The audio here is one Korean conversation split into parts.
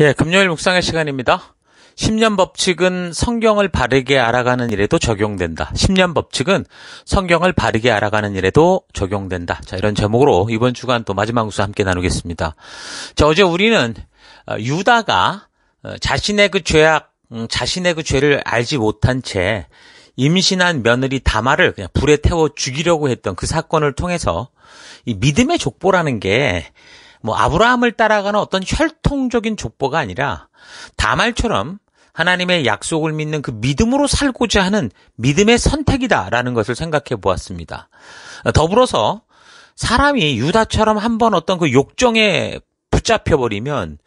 예, 금요일 묵상의 시간입니다. 10년 법칙은 성경을 바르게 알아가는 일에도 적용된다. 10년 법칙은 성경을 바르게 알아가는 일에도 적용된다. 자, 이런 제목으로 이번 주간 또 마지막 우수 함께 나누겠습니다. 자, 어제 우리는 어, 유다가 어, 자신의 그 죄악, 음, 자신의 그 죄를 알지 못한 채 임신한 며느리 다마를 그냥 불에 태워 죽이려고 했던 그 사건을 통해서 이 믿음의 족보라는 게뭐 아브라함을 따라가는 어떤 혈통적인 족보가 아니라 다말처럼 하나님의 약속을 믿는 그 믿음으로 살고자 하는 믿음의 선택이다라는 것을 생각해 보았습니다. 더불어서 사람이 유다처럼 한번 어떤 그 욕정에 붙잡혀버리면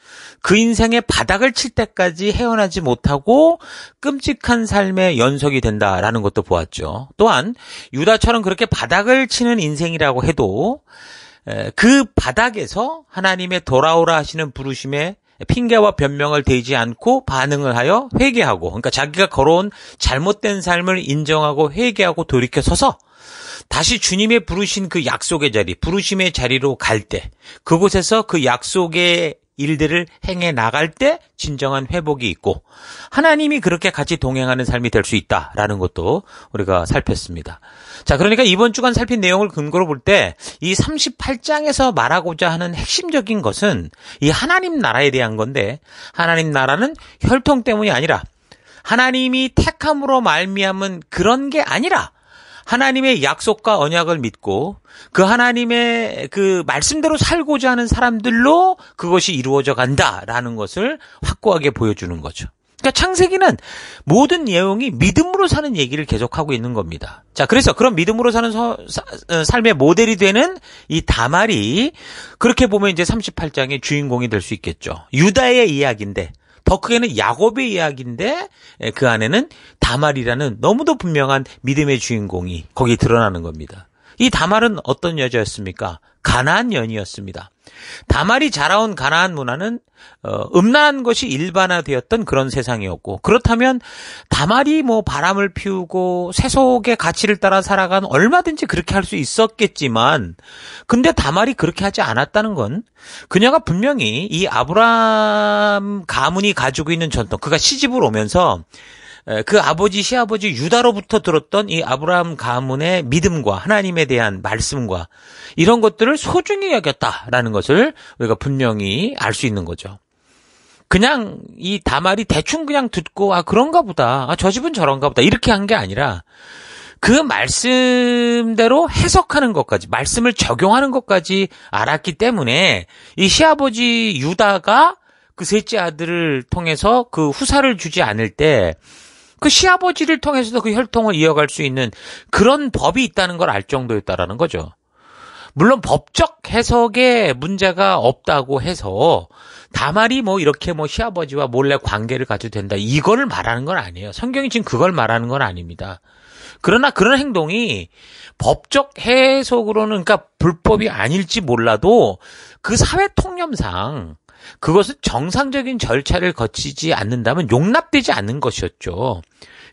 그 인생의 바닥을 칠 때까지 헤어나지 못하고 끔찍한 삶의 연속이 된다라는 것도 보았죠. 또한 유다처럼 그렇게 바닥을 치는 인생이라고 해도 그 바닥에서 하나님의 돌아오라 하시는 부르심에 핑계와 변명을 대지 않고 반응을 하여 회개하고 그러니까 자기가 걸어온 잘못된 삶을 인정하고 회개하고 돌이켜 서서 다시 주님의 부르신 그 약속의 자리, 부르심의 자리로 갈 때, 그곳에서 그 약속의 일들을 행해 나갈 때 진정한 회복이 있고 하나님이 그렇게 같이 동행하는 삶이 될 수 있다라는 것도 우리가 살폈습니다. 자, 그러니까 이번 주간 살핀 내용을 근거로 볼 때 이 38장에서 말하고자 하는 핵심적인 것은 이 하나님 나라에 대한 건데 하나님 나라는 혈통 때문이 아니라 하나님이 택함으로 말미암은 그런 게 아니라 하나님의 약속과 언약을 믿고 그 하나님의 그 말씀대로 살고자 하는 사람들로 그것이 이루어져 간다라는 것을 확고하게 보여주는 거죠. 그러니까 창세기는 모든 내용이 믿음으로 사는 얘기를 계속하고 있는 겁니다. 자, 그래서 그런 믿음으로 사는 서, 사, 어, 삶의 모델이 되는 이 다말이 그렇게 보면 이제 38장의 주인공이 될 수 있겠죠. 유다의 이야기인데 더 크게는 야곱의 이야기인데 예, 그 안에는 다말이라는 너무도 분명한 믿음의 주인공이 거기 드러나는 겁니다. 이 다말은 어떤 여자였습니까? 가난안여이었습니다 다말이 자라온 가난안 문화는 어, 음란한 것이 일반화되었던 그런 세상이었고 그렇다면 다말이 뭐 바람을 피우고 세속의 가치를 따라 살아간 얼마든지 그렇게 할 수 있었겠지만 근데 다말이 그렇게 하지 않았다는 건 그녀가 분명히 이 아브라함 가문이 가지고 있는 전통 그가 시집을 오면서 그 아버지 시아버지 유다로부터 들었던 이 아브라함 가문의 믿음과 하나님에 대한 말씀과 이런 것들을 소중히 여겼다라는 것을 우리가 분명히 알 수 있는 거죠. 그냥 이 다말이 대충 그냥 듣고 아 그런가 보다. 아 저 집은 저런가 보다. 이렇게 한 게 아니라 그 말씀대로 해석하는 것까지, 말씀을 적용하는 것까지 알았기 때문에 이 시아버지 유다가 그 셋째 아들을 통해서 그 후사를 주지 않을 때그 시아버지를 통해서도 그 혈통을 이어갈 수 있는 그런 법이 있다는 걸 알 정도였다라는 거죠. 물론 법적 해석에 문제가 없다고 해서 다말이 뭐 이렇게 뭐 시아버지와 몰래 관계를 가져도 된다. 이거를 말하는 건 아니에요. 성경이 지금 그걸 말하는 건 아닙니다. 그러나 그런 행동이 법적 해석으로는 그러니까 불법이 아닐지 몰라도 그 사회 통념상 그것은 정상적인 절차를 거치지 않는다면 용납되지 않는 것이었죠.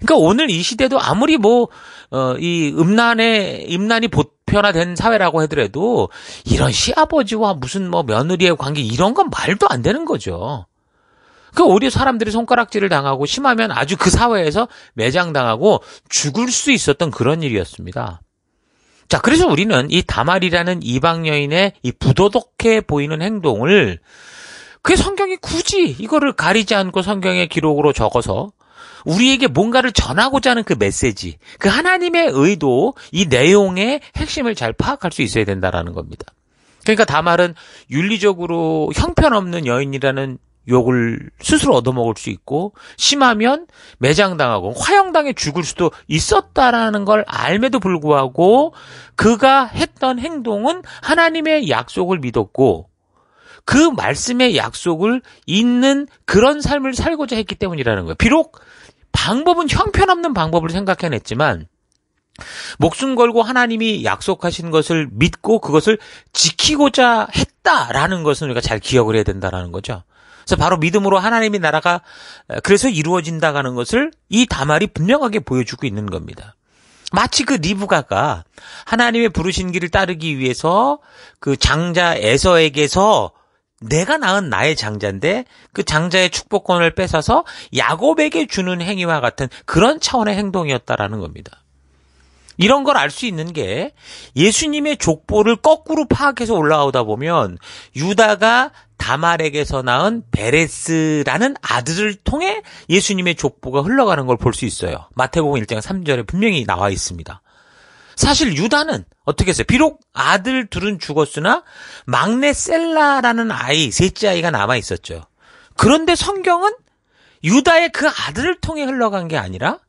그러니까 오늘 이 시대도 아무리 뭐, 어, 이 음란의, 음란이 보편화된 사회라고 하더라도 이런 시아버지와 무슨 뭐 며느리의 관계 이런 건 말도 안 되는 거죠. 그러니까 오히려 사람들이 손가락질을 당하고 심하면 아주 그 사회에서 매장당하고 죽을 수 있었던 그런 일이었습니다. 자, 그래서 우리는 이 다말이라는 이방 여인의 이 부도덕해 보이는 행동을 그 성경이 굳이 이거를 가리지 않고 성경의 기록으로 적어서 우리에게 뭔가를 전하고자 하는 그 메시지, 그 하나님의 의도, 이 내용의 핵심을 잘 파악할 수 있어야 된다라는 겁니다. 그러니까 다말은 윤리적으로 형편없는 여인이라는 욕을 스스로 얻어먹을 수 있고 심하면 매장당하고 화형당해 죽을 수도 있었다라는 걸 알매도 불구하고 그가 했던 행동은 하나님의 약속을 믿었고 그 말씀의 약속을 있는 그런 삶을 살고자 했기 때문이라는 거예요. 비록 방법은 형편없는 방법을 생각해냈지만 목숨 걸고 하나님이 약속하신 것을 믿고 그것을 지키고자 했다라는 것은 우리가 잘 기억을 해야 된다라는 거죠. 그래서 바로 믿음으로 하나님의 나라가 그래서 이루어진다라는 것을 이 다말이 분명하게 보여주고 있는 겁니다. 마치 그 리브가가 하나님의 부르신 길을 따르기 위해서 그 장자 에서에게서 내가 낳은 나의 장자인데 그 장자의 축복권을 뺏어서 야곱에게 주는 행위와 같은 그런 차원의 행동이었다라는 겁니다. 이런 걸 알 수 있는 게 예수님의 족보를 거꾸로 파악해서 올라오다 보면 유다가 다말에게서 낳은 베레스라는 아들을 통해 예수님의 족보가 흘러가는 걸 볼 수 있어요. 마태복음 1장 3절에 분명히 나와 있습니다. 사실 유다는 어떻게 했어요? 비록 아들 둘은 죽었으나 막내 셀라라는 아이, 셋째 아이가 남아 있었죠. 그런데 성경은 유다의 그 아들을 통해 흘러간 게 아니라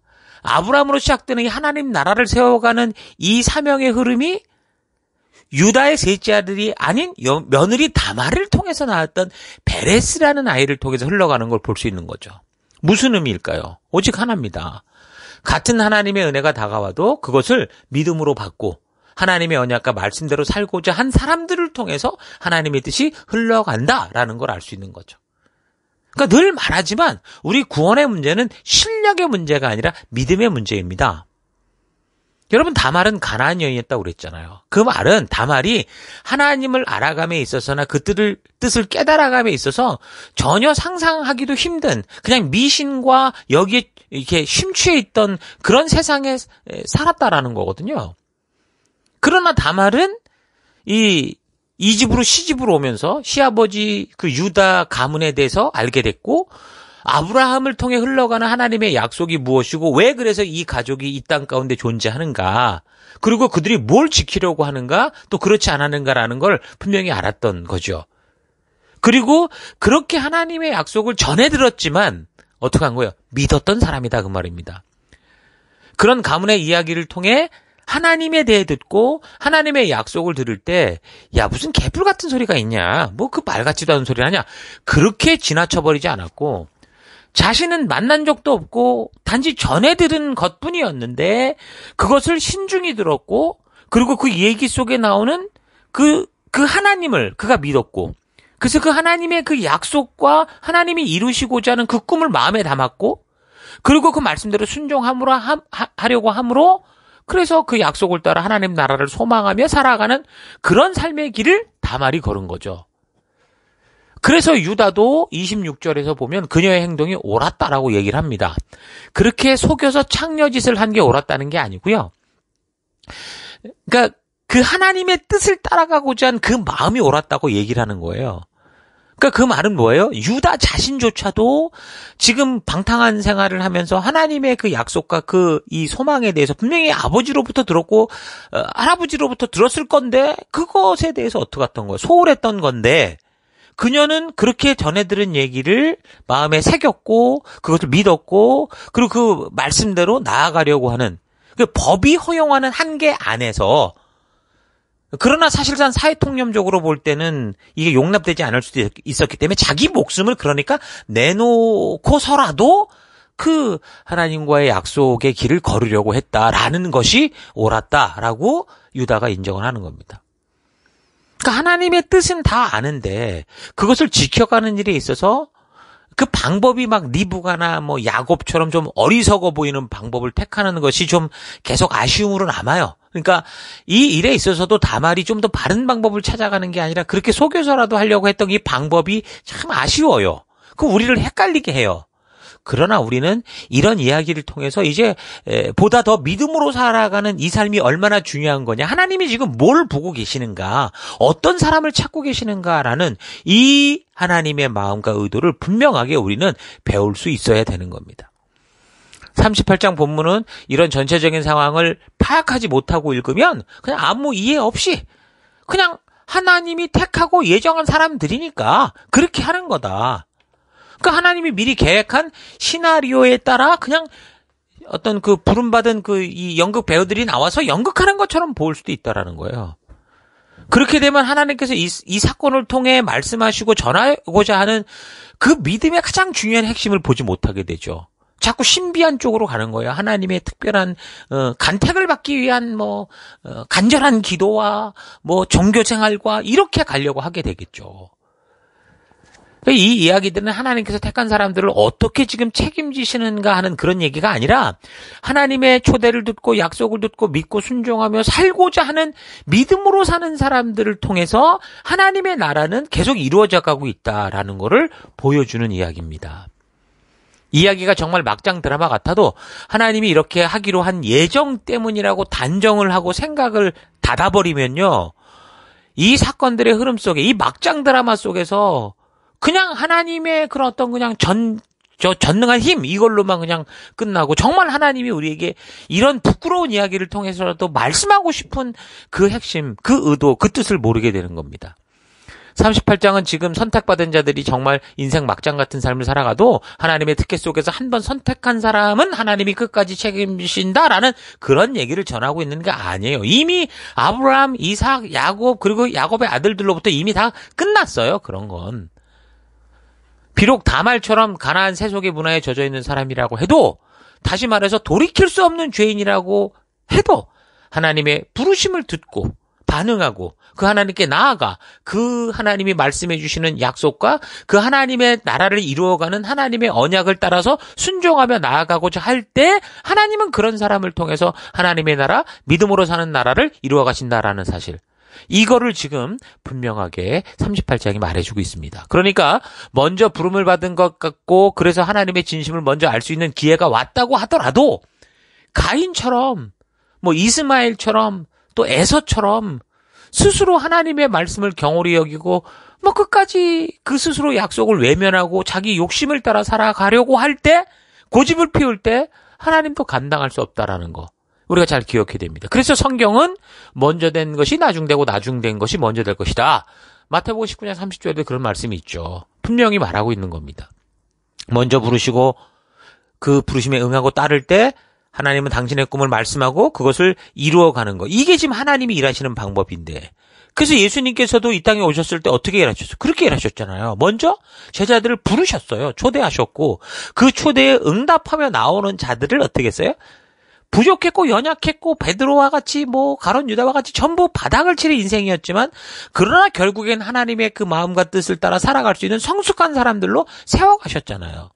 아브라함으로 시작되는 이 하나님 나라를 세워가는 이 사명의 흐름이 유다의 셋째 아들이 아닌 며느리 다마를 통해서 나왔던 베레스라는 아이를 통해서 흘러가는 걸 볼 수 있는 거죠. 무슨 의미일까요? 오직 하나입니다. 같은 하나님의 은혜가 다가와도 그것을 믿음으로 받고 하나님의 언약과 말씀대로 살고자 한 사람들을 통해서 하나님의 뜻이 흘러간다라는 걸 알 수 있는 거죠. 그러니까 늘 말하지만 우리 구원의 문제는 실력의 문제가 아니라 믿음의 문제입니다. 여러분 다말은 가난안 여인이었다고 그랬잖아요. 그 말은 다말이 하나님을 알아감에 있어서나 그 뜻을 뜻을 깨달아감에 있어서 전혀 상상하기도 힘든 그냥 미신과 여기에 이렇게 심취해 있던 그런 세상에 살았다라는 거거든요. 그러나 다말은 이 이집으로 시집으로 오면서 시아버지 그 유다 가문에 대해서 알게 됐고 아브라함을 통해 흘러가는 하나님의 약속이 무엇이고 왜 그래서 이 가족이 이 땅 가운데 존재하는가 그리고 그들이 뭘 지키려고 하는가 또 그렇지 않았는가라는 걸 분명히 알았던 거죠. 그리고 그렇게 하나님의 약속을 전해 들었지만 어떻게 한 거예요? 믿었던 사람이다 그 말입니다. 그런 가문의 이야기를 통해 하나님에 대해 듣고 하나님의 약속을 들을 때 야 무슨 개뿔 같은 소리가 있냐 뭐 그 말 같지도 않은 소리 하냐 그렇게 지나쳐버리지 않았고 자신은 만난 적도 없고 단지 전해 들은 것뿐이었는데 그것을 신중히 들었고 그리고 그 얘기 속에 나오는 그그 그 하나님을 그가 믿었고 그래서 그 하나님의 그 약속과 하나님이 이루시고자 하는 그 꿈을 마음에 담았고 그리고 그 말씀대로 순종함으로 하, 하 려고 함으로 그래서 그 약속을 따라 하나님 나라를 소망하며 살아가는 그런 삶의 길을 다말이 걸은 거죠. 그래서 유다도 26절에서 보면 그녀의 행동이 옳았다라고 얘기를 합니다. 그렇게 속여서 창녀짓을 한 게 옳았다는 게 아니고요. 그러니까 그 하나님의 뜻을 따라가고자 한 그 마음이 옳았다고 얘기를 하는 거예요. 그러니까 그 말은 뭐예요? 유다 자신조차도 지금 방탕한 생활을 하면서 하나님의 그 약속과 그 이 소망에 대해서 분명히 아버지로부터 들었고 어, 할아버지로부터 들었을 건데 그것에 대해서 어떻게 했던 거예요? 소홀했던 건데 그녀는 그렇게 전해 들은 얘기를 마음에 새겼고 그것을 믿었고 그리고 그 말씀대로 나아가려고 하는 그 법이 허용하는 한계 안에서 그러나 사실상 사회통념적으로 볼 때는 이게 용납되지 않을 수도 있었기 때문에 자기 목숨을 그러니까 내놓고서라도 그 하나님과의 약속의 길을 걸으려고 했다라는 것이 옳았다라고 유다가 인정을 하는 겁니다. 그까 그러니까 하나님의 뜻은 다 아는데 그것을 지켜가는 일에 있어서 그 방법이 막니부가나뭐 야곱처럼 좀 어리석어 보이는 방법을 택하는 것이 좀 계속 아쉬움으로 남아요. 그러니까 이 일에 있어서도 다말이 좀 더 바른 방법을 찾아가는 게 아니라 그렇게 속여서라도 하려고 했던 이 방법이 참 아쉬워요. 그 우리를 헷갈리게 해요. 그러나 우리는 이런 이야기를 통해서 이제 보다 더 믿음으로 살아가는 이 삶이 얼마나 중요한 거냐. 하나님이 지금 뭘 보고 계시는가. 어떤 사람을 찾고 계시는가라는 이 하나님의 마음과 의도를 분명하게 우리는 배울 수 있어야 되는 겁니다. 38장 본문은 이런 전체적인 상황을 파악하지 못하고 읽으면 그냥 아무 이해 없이 그냥 하나님이 택하고 예정한 사람들이니까 그렇게 하는 거다. 그러니까 하나님이 미리 계획한 시나리오에 따라 그냥 어떤 그 부름받은 그 이 연극 배우들이 나와서 연극하는 것처럼 볼 수도 있다라는 거예요. 그렇게 되면 하나님께서 이, 이, 사건을 통해 말씀하시고 전하고자 하는 그 믿음의 가장 중요한 핵심을 보지 못하게 되죠. 자꾸 신비한 쪽으로 가는 거예요. 하나님의 특별한 어, 간택을 받기 위한 뭐 어, 간절한 기도와 뭐 종교 생활과 이렇게 가려고 하게 되겠죠. 그러니까 이 이야기들은 하나님께서 택한 사람들을 어떻게 지금 책임지시는가 하는 그런 얘기가 아니라 하나님의 초대를 듣고 약속을 듣고 믿고 순종하며 살고자 하는 믿음으로 사는 사람들을 통해서 하나님의 나라는 계속 이루어져 가고 있다라는 것을 보여주는 이야기입니다. 이야기가 정말 막장 드라마 같아도 하나님이 이렇게 하기로 한 예정 때문이라고 단정을 하고 생각을 닫아버리면요. 이 사건들의 흐름 속에, 이 막장 드라마 속에서 그냥 하나님의 그런 어떤 그냥 전, 저 전능한 힘 이걸로만 그냥 끝나고 정말 하나님이 우리에게 이런 부끄러운 이야기를 통해서라도 말씀하고 싶은 그 핵심, 그 의도, 그 뜻을 모르게 되는 겁니다. 38장은 지금 선택받은 자들이 정말 인생 막장 같은 삶을 살아가도 하나님의 특혜 속에서 한 번 선택한 사람은 하나님이 끝까지 책임지신다라는 그런 얘기를 전하고 있는 게 아니에요. 이미 아브라함, 이삭, 야곱 그리고 야곱의 아들들로부터 이미 다 끝났어요. 그런 건. 비록 다말처럼 가난한 세속의 문화에 젖어 있는 사람이라고 해도 다시 말해서 돌이킬 수 없는 죄인이라고 해도 하나님의 부르심을 듣고 반응하고 그 하나님께 나아가 그 하나님이 말씀해 주시는 약속과 그 하나님의 나라를 이루어가는 하나님의 언약을 따라서 순종하며 나아가고자 할 때 하나님은 그런 사람을 통해서 하나님의 나라 믿음으로 사는 나라를 이루어 가신다라는 사실. 이거를 지금 분명하게 38장이 말해주고 있습니다. 그러니까 먼저 부름을 받은 것 같고 그래서 하나님의 진심을 먼저 알 수 있는 기회가 왔다고 하더라도 가인처럼 뭐 이스마엘처럼 또 에서처럼 스스로 하나님의 말씀을 경홀히 여기고 뭐 끝까지 그 스스로 약속을 외면하고 자기 욕심을 따라 살아가려고 할 때 고집을 피울 때 하나님도 감당할 수 없다라는 거 우리가 잘 기억해야 됩니다. 그래서 성경은 먼저 된 것이 나중되고 나중된 것이 먼저 될 것이다. 마태복음 19장 30절에도 그런 말씀이 있죠. 분명히 말하고 있는 겁니다. 먼저 부르시고 그 부르심에 응하고 따를 때 하나님은 당신의 꿈을 말씀하고 그것을 이루어가는 거. 이게 지금 하나님이 일하시는 방법인데. 그래서 예수님께서도 이 땅에 오셨을 때 어떻게 일하셨어요? 그렇게 일하셨잖아요. 먼저 제자들을 부르셨어요. 초대하셨고 그 초대에 응답하며 나오는 자들을 어떻게 했어요? 부족했고 연약했고 베드로와 같이 뭐 가론 유다와 같이 전부 바닥을 치는 인생이었지만 그러나 결국엔 하나님의 그 마음과 뜻을 따라 살아갈 수 있는 성숙한 사람들로 세워가셨잖아요.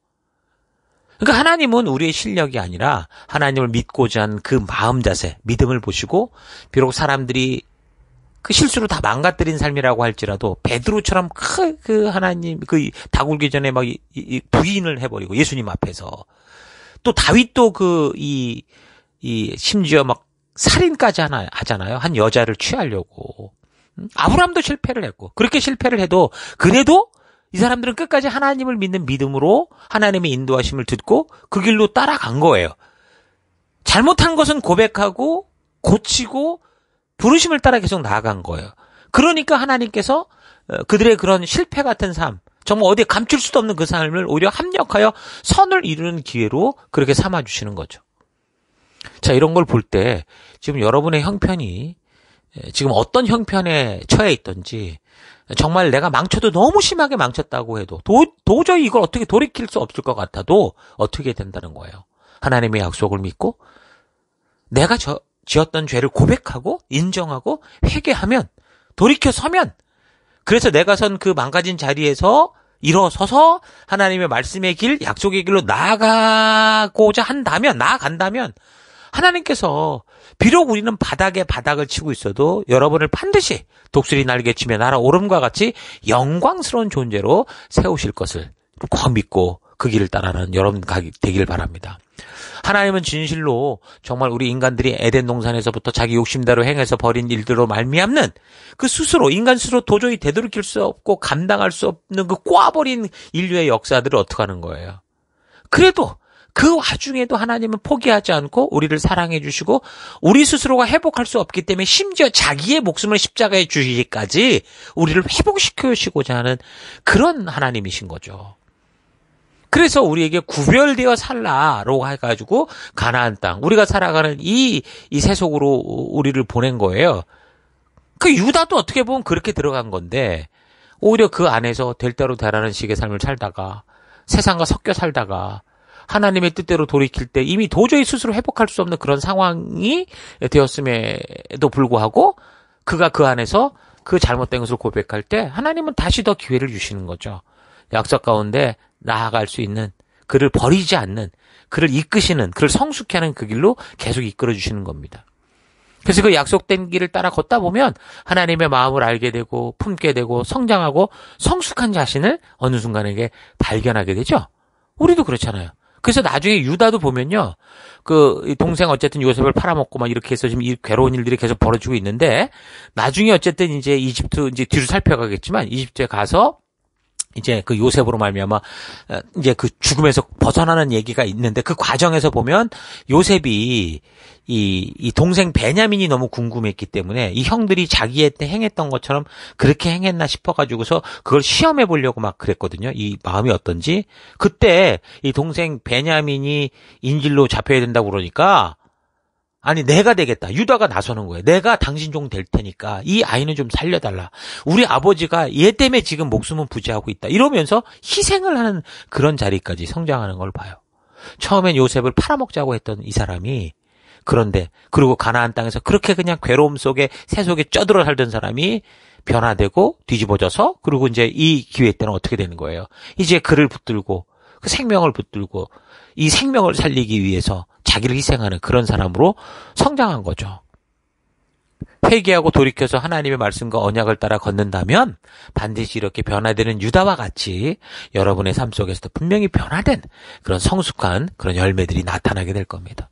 그러니까 하나님은 우리의 실력이 아니라 하나님을 믿고자 한 그 마음 자세, 믿음을 보시고 비록 사람들이 그 실수로 다 망가뜨린 삶이라고 할지라도 베드로처럼 그, 그 하나님 그 다굴기 전에 막 이, 부인을 해버리고 예수님 앞에서 또 다윗도 그 이이 이 심지어 막 살인까지 하나 하잖아요 한 여자를 취하려고 음? 아브람도 실패를 했고 그렇게 실패를 해도 그래도 이 사람들은 끝까지 하나님을 믿는 믿음으로 하나님의 인도하심을 듣고 그 길로 따라간 거예요. 잘못한 것은 고백하고 고치고 부르심을 따라 계속 나아간 거예요. 그러니까 하나님께서 어, 그들의 그런 실패 같은 삶, 정말 어디에 감출 수도 없는 그 삶을 오히려 합력하여 선을 이루는 기회로 그렇게 삼아주시는 거죠. 자, 이런 걸 볼 때 지금 여러분의 형편이 예, 지금 어떤 형편에 처해 있던지 정말 내가 망쳐도 너무 심하게 망쳤다고 해도 도, 도저히 이걸 어떻게 돌이킬 수 없을 것 같아도 어떻게 된다는 거예요. 하나님의 약속을 믿고 내가 저, 지었던 죄를 고백하고 인정하고 회개하면 돌이켜 서면 그래서 내가 선 그 망가진 자리에서 일어서서 하나님의 말씀의 길, 약속의 길로 나아가고자 한다면 나아간다면 하나님께서 비록 우리는 바닥에 바닥을 치고 있어도 여러분을 반드시 독수리 날개 치며 날아오름과 같이 영광스러운 존재로 세우실 것을 꼭 믿고 그 길을 따라가는 여러분 되기를 바랍니다. 하나님은 진실로 정말 우리 인간들이 에덴 동산에서부터 자기 욕심대로 행해서 버린 일들로 말미암는 그 스스로 인간 스스로 도저히 되돌이킬 수 없고 감당할 수 없는 그꼬버린 인류의 역사들을 어떻게 하는 거예요. 그래도 그 와중에도 하나님은 포기하지 않고 우리를 사랑해 주시고 우리 스스로가 회복할 수 없기 때문에 심지어 자기의 목숨을 십자가에 주시기까지 우리를 회복시키시고자 하는 그런 하나님이신 거죠. 그래서 우리에게 구별되어 살라라고 해가지고 가나안 땅 우리가 살아가는 이 이 세속으로 우리를 보낸 거예요. 그 유다도 어떻게 보면 그렇게 들어간 건데 오히려 그 안에서 될 대로 되라는 식의 삶을 살다가 세상과 섞여 살다가 하나님의 뜻대로 돌이킬 때 이미 도저히 스스로 회복할 수 없는 그런 상황이 되었음에도 불구하고 그가 그 안에서 그 잘못된 것을 고백할 때 하나님은 다시 더 기회를 주시는 거죠. 약속 가운데 나아갈 수 있는 그를 버리지 않는 그를 이끄시는 그를 성숙케 하는 그 길로 계속 이끌어 주시는 겁니다. 그래서 그 약속된 길을 따라 걷다 보면 하나님의 마음을 알게 되고 품게 되고 성장하고 성숙한 자신을 어느 순간에게 발견하게 되죠. 우리도 그렇잖아요. 그래서 나중에 유다도 보면요. 그 동생 어쨌든 요셉을 팔아먹고 막 이렇게 해서 지금 이 괴로운 일들이 계속 벌어지고 있는데 나중에 어쨌든 이제 이집트 이제 뒤로 살펴가겠지만 이집트에 가서 이제 그 요셉으로 말미암아 어, 이제 그 죽음에서 벗어나는 얘기가 있는데 그 과정에서 보면 요셉이 이, 이 동생 베냐민이 너무 궁금했기 때문에 이 형들이 자기의 때 행했던 것처럼 그렇게 행했나 싶어가지고서 그걸 시험해 보려고 막 그랬거든요. 이 마음이 어떤지 그때 이 동생 베냐민이 인질로 잡혀야 된다고 그러니까 아니 내가 되겠다. 유다가 나서는 거예요. 내가 당신 종 될 테니까 이 아이는 좀 살려달라. 우리 아버지가 얘 때문에 지금 목숨은 부재하고 있다. 이러면서 희생을 하는 그런 자리까지 성장하는 걸 봐요. 처음엔 요셉을 팔아먹자고 했던 이 사람이 그런데 그리고 가나안 땅에서 그렇게 그냥 괴로움 속에 새 속에 쩌들어 살던 사람이 변화되고 뒤집어져서 그리고 이제 이 기회 때는 어떻게 되는 거예요? 이제 그를 붙들고 그 생명을 붙들고 이 생명을 살리기 위해서 자기를 희생하는 그런 사람으로 성장한 거죠. 회개하고 돌이켜서 하나님의 말씀과 언약을 따라 걷는다면 반드시 이렇게 변화되는 유다와 같이 여러분의 삶 속에서도 분명히 변화된 그런 성숙한 그런 열매들이 나타나게 될 겁니다.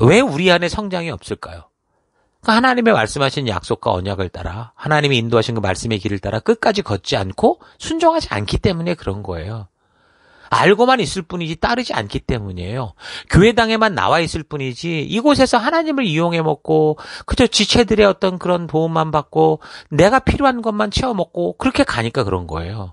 왜 우리 안에 성장이 없을까요? 그러니까 하나님의 말씀하신 약속과 언약을 따라 하나님이 인도하신 그 말씀의 길을 따라 끝까지 걷지 않고 순종하지 않기 때문에 그런 거예요. 알고만 있을 뿐이지 따르지 않기 때문이에요. 교회당에만 나와 있을 뿐이지 이곳에서 하나님을 이용해 먹고 그저 지체들의 어떤 그런 도움만 받고 내가 필요한 것만 채워 먹고 그렇게 가니까 그런 거예요.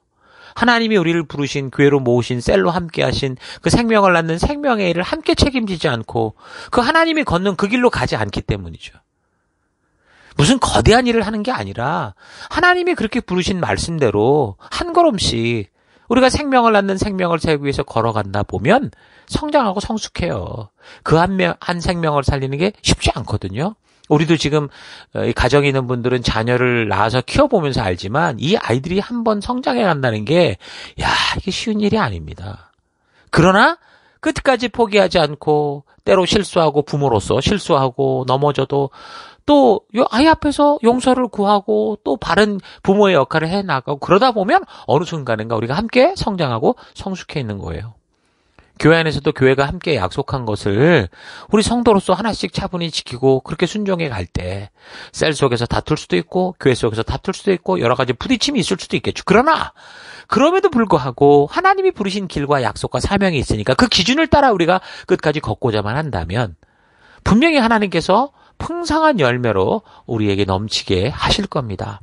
하나님이 우리를 부르신 교회로 모으신 셀로 함께 하신 그 생명을 낳는 생명의 일을 함께 책임지지 않고 그 하나님이 걷는 그 길로 가지 않기 때문이죠. 무슨 거대한 일을 하는 게 아니라 하나님이 그렇게 부르신 말씀대로 한 걸음씩 우리가 생명을 낳는 생명을 살기 위해서 걸어간다 보면 성장하고 성숙해요. 그한한 생명을 살리는 게 쉽지 않거든요. 우리도 지금 어, 가정에 있는 분들은 자녀를 낳아서 키워보면서 알지만 이 아이들이 한번 성장해 간다는 게, 야, 이게 쉬운 일이 아닙니다. 그러나 끝까지 포기하지 않고 때로 실수하고 부모로서 실수하고 넘어져도 또 아이 앞에서 용서를 구하고 또 바른 부모의 역할을 해 나가고 그러다 보면 어느 순간인가 우리가 함께 성장하고 성숙해 있는 거예요. 교회 안에서도 교회가 함께 약속한 것을 우리 성도로서 하나씩 차분히 지키고 그렇게 순종해 갈 때 셀 속에서 다툴 수도 있고 교회 속에서 다툴 수도 있고 여러 가지 부딪힘이 있을 수도 있겠죠. 그러나 그럼에도 불구하고 하나님이 부르신 길과 약속과 사명이 있으니까 그 기준을 따라 우리가 끝까지 걷고자만 한다면 분명히 하나님께서 풍성한 열매로 우리에게 넘치게 하실 겁니다.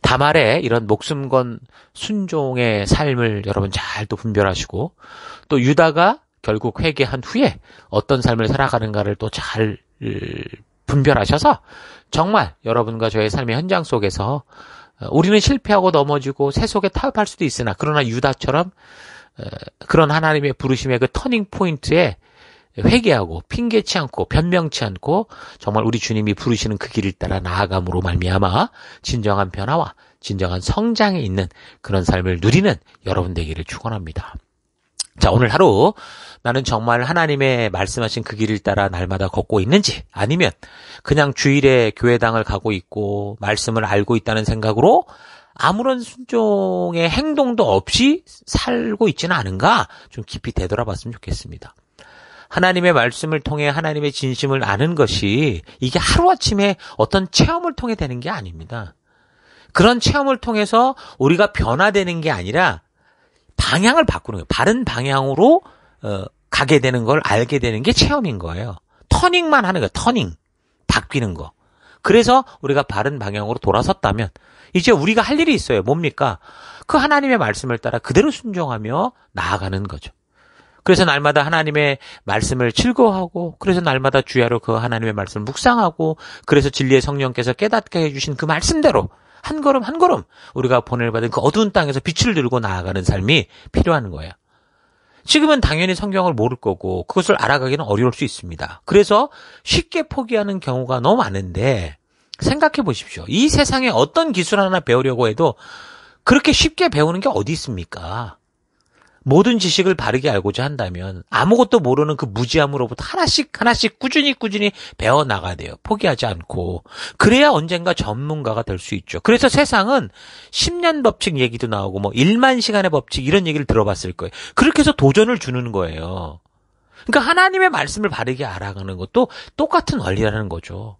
다말에 이런 목숨 건 순종의 삶을 여러분 잘 또 분별하시고 또 유다가 결국 회개한 후에 어떤 삶을 살아가는가를 또잘 음, 분별하셔서 정말 여러분과 저의 삶의 현장 속에서 어, 우리는 실패하고 넘어지고 새속에 타협할 수도 있으나 그러나 유다처럼 어, 그런 하나님의 부르심의 그 터닝 포인트에 회개하고 핑계치 않고 변명치 않고 정말 우리 주님이 부르시는 그 길을 따라 나아감으로 말미암아 진정한 변화와 진정한 성장에 있는 그런 삶을 누리는 여러분 되기를 축원합니다. 자, 오늘 하루 나는 정말 하나님의 말씀하신 그 길을 따라 날마다 걷고 있는지 아니면 그냥 주일에 교회당을 가고 있고 말씀을 알고 있다는 생각으로 아무런 순종의 행동도 없이 살고 있지는 않은가 좀 깊이 되돌아봤으면 좋겠습니다. 하나님의 말씀을 통해 하나님의 진심을 아는 것이 이게 하루아침에 어떤 체험을 통해 되는 게 아닙니다. 그런 체험을 통해서 우리가 변화되는 게 아니라 방향을 바꾸는 거예요. 바른 방향으로 어, 가게 되는 걸 알게 되는 게 체험인 거예요. 터닝만 하는 거예요. 터닝. 바뀌는 거. 그래서 우리가 바른 방향으로 돌아섰다면 이제 우리가 할 일이 있어요. 뭡니까? 그 하나님의 말씀을 따라 그대로 순종하며 나아가는 거죠. 그래서 날마다 하나님의 말씀을 즐거워하고 그래서 날마다 주야로 그 하나님의 말씀을 묵상하고 그래서 진리의 성령께서 깨닫게 해주신 그 말씀대로 한 걸음 한 걸음 우리가 보내 받은 그 어두운 땅에서 빛을 들고 나아가는 삶이 필요한 거예요. 지금은 당연히 성경을 모를 거고 그것을 알아가기는 어려울 수 있습니다. 그래서 쉽게 포기하는 경우가 너무 많은데 생각해 보십시오. 이 세상에 어떤 기술 하나 배우려고 해도 그렇게 쉽게 배우는 게 어디 있습니까? 모든 지식을 바르게 알고자 한다면 아무것도 모르는 그 무지함으로부터 하나씩 하나씩 꾸준히 꾸준히 배워 나가야 돼요. 포기하지 않고 그래야 언젠가 전문가가 될 수 있죠. 그래서 세상은 10년 법칙 얘기도 나오고 뭐 1만 시간의 법칙 이런 얘기를 들어봤을 거예요. 그렇게 해서 도전을 주는 거예요. 그러니까 하나님의 말씀을 바르게 알아가는 것도 똑같은 원리라는 거죠.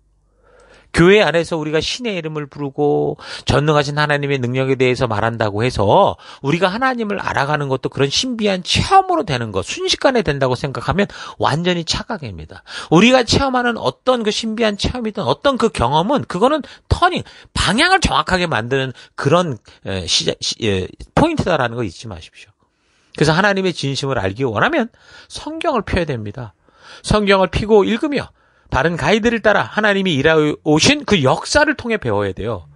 교회 안에서 우리가 신의 이름을 부르고 전능하신 하나님의 능력에 대해서 말한다고 해서 우리가 하나님을 알아가는 것도 그런 신비한 체험으로 되는 것, 순식간에 된다고 생각하면 완전히 착각입니다. 우리가 체험하는 어떤 그 신비한 체험이든 어떤 그 경험은 그거는 터닝, 방향을 정확하게 만드는 그런 시작, 포인트다라는 거 잊지 마십시오. 그래서 하나님의 진심을 알기 원하면 성경을 펴야 됩니다. 성경을 피고 읽으며 다른 가이드를 따라 하나님이 일하오신 그 역사를 통해 배워야 돼요.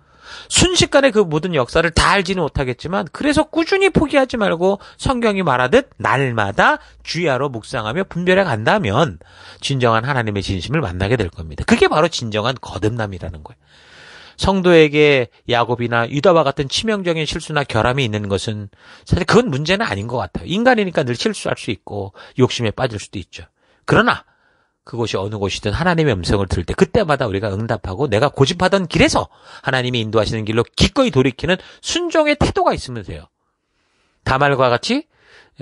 순식간에 그 모든 역사를 다 알지는 못하겠지만 그래서 꾸준히 포기하지 말고 성경이 말하듯 날마다 주야로 묵상하며 분별해 간다면 진정한 하나님의 진심을 만나게 될 겁니다. 그게 바로 진정한 거듭남이라는 거예요. 성도에게 야곱이나 유다와 같은 치명적인 실수나 결함이 있는 것은 사실 그건 문제는 아닌 것 같아요. 인간이니까 늘 실수할 수 있고 욕심에 빠질 수도 있죠. 그러나 그곳이 어느 곳이든 하나님의 음성을 들을 때 그때마다 우리가 응답하고 내가 고집하던 길에서 하나님이 인도하시는 길로 기꺼이 돌이키는 순종의 태도가 있으면 돼요. 다말과 같이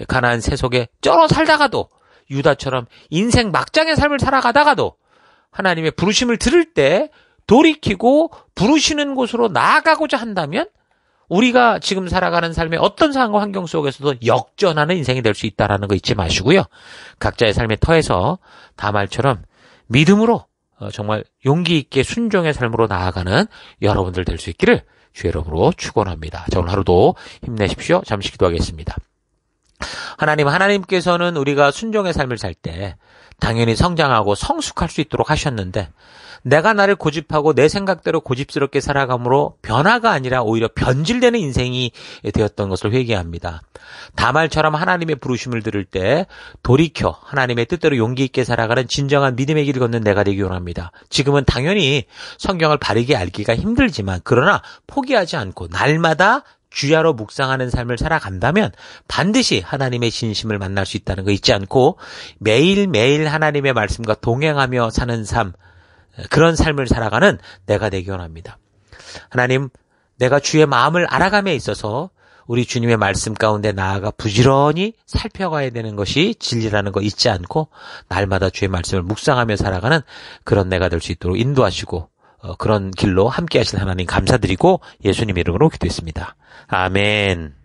가난안 세속에 쩔어 살다가도 유다처럼 인생 막장의 삶을 살아가다가도 하나님의 부르심을 들을 때 돌이키고 부르시는 곳으로 나아가고자 한다면 우리가 지금 살아가는 삶의 어떤 상황과 환경 속에서도 역전하는 인생이 될 수 있다라는 거 잊지 마시고요. 각자의 삶의 터에서 다말처럼 믿음으로 어, 정말 용기 있게 순종의 삶으로 나아가는 여러분들 될 수 있기를 주의 이름으로 축원합니다. 자, 오늘 하루도 힘내십시오. 잠시 기도하겠습니다. 하나님, 하나님께서는 우리가 순종의 삶을 살 때 당연히 성장하고 성숙할 수 있도록 하셨는데 내가 나를 고집하고 내 생각대로 고집스럽게 살아감으로 변화가 아니라 오히려 변질되는 인생이 되었던 것을 회개합니다. 다말처럼 하나님의 부르심을 들을 때 돌이켜 하나님의 뜻대로 용기 있게 살아가는 진정한 믿음의 길을 걷는 내가 되기 원합니다. 지금은 당연히 성경을 바르게 알기가 힘들지만 그러나 포기하지 않고 날마다 주야로 묵상하는 삶을 살아간다면 반드시 하나님의 진심을 만날 수 있다는 거 잊지 않고 매일매일 하나님의 말씀과 동행하며 사는 삶, 그런 삶을 살아가는 내가 되기 원합니다. 하나님, 내가 주의 마음을 알아감에 있어서 우리 주님의 말씀 가운데 나아가 부지런히 살펴가야 되는 것이 진리라는 거 잊지 않고 날마다 주의 말씀을 묵상하며 살아가는 그런 내가 될 수 있도록 인도하시고 어, 그런 길로 함께 하신 하나님 감사드리고 예수님 이름으로 기도했습니다. 아멘.